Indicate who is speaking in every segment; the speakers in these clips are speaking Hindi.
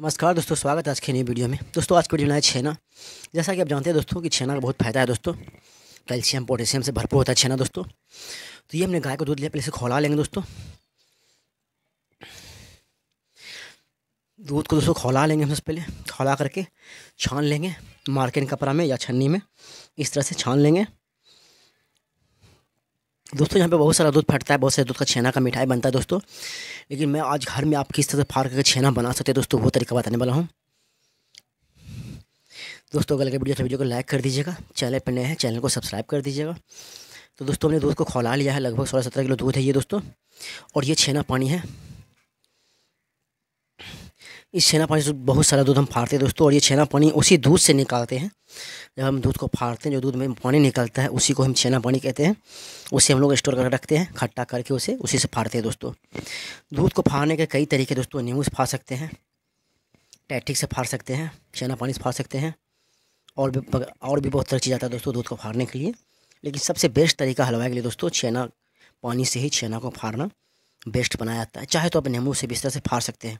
Speaker 1: नमस्कार दोस्तों स्वागत है आज के नई वीडियो में दोस्तों आज की वीडियो में है छेना जैसा कि आप जानते हैं दोस्तों कि छेना का बहुत फायदा है दोस्तों कैल्शियम पोटेशियम से भरपूर होता है छेना दोस्तों तो ये हमने गाय को दूध लिया पहले से खोला लेंगे दोस्तों दूध को दोस्तों खोला लेंगे हम सबसे पहले खोला करके छान लेंगे मार्केट कपड़ा में या छन्नी में इस तरह से छान लेंगे दोस्तों यहाँ पे बहुत सारा दूध फटता है बहुत सारे दूध का छेना का मिठाई बनता है दोस्तों लेकिन मैं आज घर में आप किस तरह से फाड़ करके छेना बना सकते हैं दोस्तों वो तरीका बताने वाला हूँ दोस्तों अगर वीडियो अच्छा, वीडियो को लाइक कर दीजिएगा चैनल पर नए हैं चैनल को सब्सक्राइब कर दीजिएगा तो दोस्तों हमने दूध को खौला लिया है लगभग सोलह सत्रह किलो दूध है ये दोस्तों और ये छेना पानी है इस छेना पानी से बहुत सारा दूध हम फाड़ते हैं दोस्तों और ये छेना पानी उसी दूध से निकालते हैं जब हम दूध को फाड़ते हैं जो दूध में पानी निकलता है उसी को हम छेना पानी कहते हैं उसे हम लोग स्टोर कर रखते हैं खट्टा करके उसे उसी से फाड़ते हैं दोस्तों दूध को फाड़ने के कई तरीके दोस्तों नींबू से फाड़ सकते हैं टैटिक से फाड़ सकते हैं छेना पानी से फाड़ सकते हैं और भी और भी बहुत सारी चीज़ आता है दोस्तों दूध को फाड़ने के लिए लेकिन सबसे बेस्ट तरीका हलवाई के लिए दोस्तों छेना पानी से ही छेना को फाड़ना बेस्ट बनाया जाता है चाहे तो आप नींबू से भी इस तरह से फाड़ सकते हैं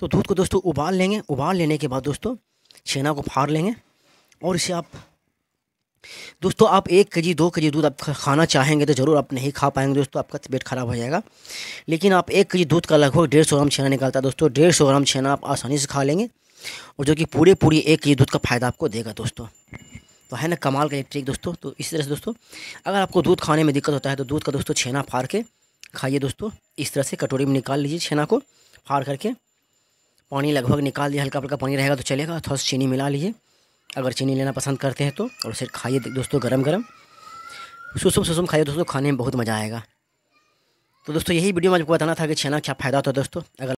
Speaker 1: तो दूध को दोस्तों उबाल लेंगे उबाल लेने के बाद दोस्तों छेना को फाड़ लेंगे और इसे आप दोस्तों आप एक के जी दो के जी दूध आप खाना चाहेंगे तो ज़रूर आप नहीं खा पाएंगे दोस्तों आपका पेट खराब हो जाएगा लेकिन आप एक के जी दूध का लगभग डेढ़ सौ ग्राम छेना निकालता है दोस्तों डेढ़ सौ ग्राम छेना आप आसानी से खा लेंगे और जो कि पूरे पूरी एक के जी दूध का फ़ायदा आपको देगा दोस्तों तो है ना कमाल का एक ट्रिक दोस्तों तो इसी तरह से दोस्तों अगर आपको दूध खाने में दिक्कत होता है तो दूध का दोस्तों छेना फाड़ के खाइए दोस्तों इस तरह से कटोरी में निकाल लीजिए छेना को फाड़ करके पानी लगभग निकाल दिया हल्का हल्का पानी रहेगा तो चलेगा थोड़ा सा चीनी मिला लीजिए अगर चीनी लेना पसंद करते हैं तो और उसे खाइए दोस्तों गरम गरम सुसुम सुसुम खाइए दोस्तों खाने में बहुत मज़ा आएगा तो दोस्तों यही वीडियो में आपको बताना था कि छेना क्या फ़ायदा होता है दोस्तों अगर